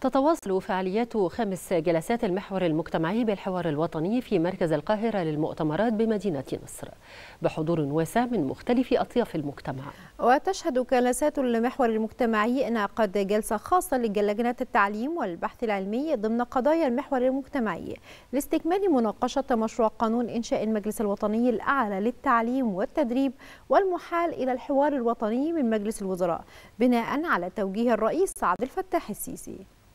تتواصل فعاليات خامس جلسات المحور المجتمعي بالحوار الوطني في مركز القاهرة للمؤتمرات بمدينة نصر بحضور واسع من مختلف أطياف المجتمع وتشهد جلسات المحور المجتمعي انعقاد جلسة خاصة للجلجنة التعليم والبحث العلمي ضمن قضايا المحور المجتمعي لاستكمال مناقشة مشروع قانون إنشاء المجلس الوطني الأعلى للتعليم والتدريب والمحال إلى الحوار الوطني من مجلس الوزراء بناء على توجيه الرئيس عبد الفتاح السيسي